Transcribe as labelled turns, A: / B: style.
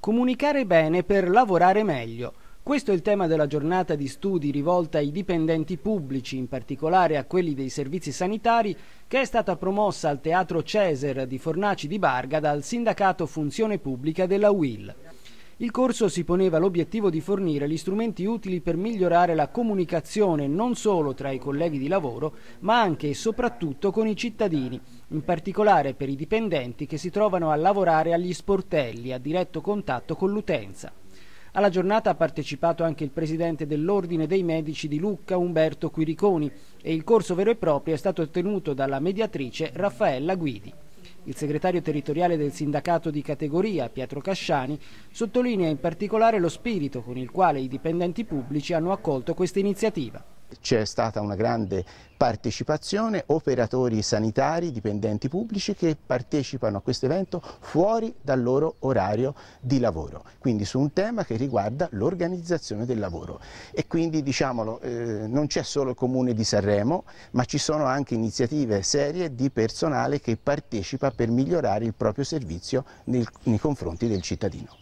A: Comunicare bene per lavorare meglio. Questo è il tema della giornata di studi rivolta ai dipendenti pubblici, in particolare a quelli dei servizi sanitari, che è stata promossa al Teatro Cesar di Fornaci di Barga dal sindacato Funzione Pubblica della UIL. Il corso si poneva l'obiettivo di fornire gli strumenti utili per migliorare la comunicazione non solo tra i colleghi di lavoro, ma anche e soprattutto con i cittadini, in particolare per i dipendenti che si trovano a lavorare agli sportelli a diretto contatto con l'utenza. Alla giornata ha partecipato anche il presidente dell'Ordine dei Medici di Lucca, Umberto Quiriconi, e il corso vero e proprio è stato tenuto dalla mediatrice Raffaella Guidi. Il segretario territoriale del sindacato di categoria, Pietro Casciani, sottolinea in particolare lo spirito con il quale i dipendenti pubblici hanno accolto questa iniziativa
B: c'è stata una grande partecipazione, operatori sanitari, dipendenti pubblici che partecipano a questo evento fuori dal loro orario di lavoro, quindi su un tema che riguarda l'organizzazione del lavoro. E quindi diciamolo, eh, non c'è solo il comune di Sanremo, ma ci sono anche iniziative serie di personale che partecipa per migliorare il proprio servizio nel, nei confronti del cittadino.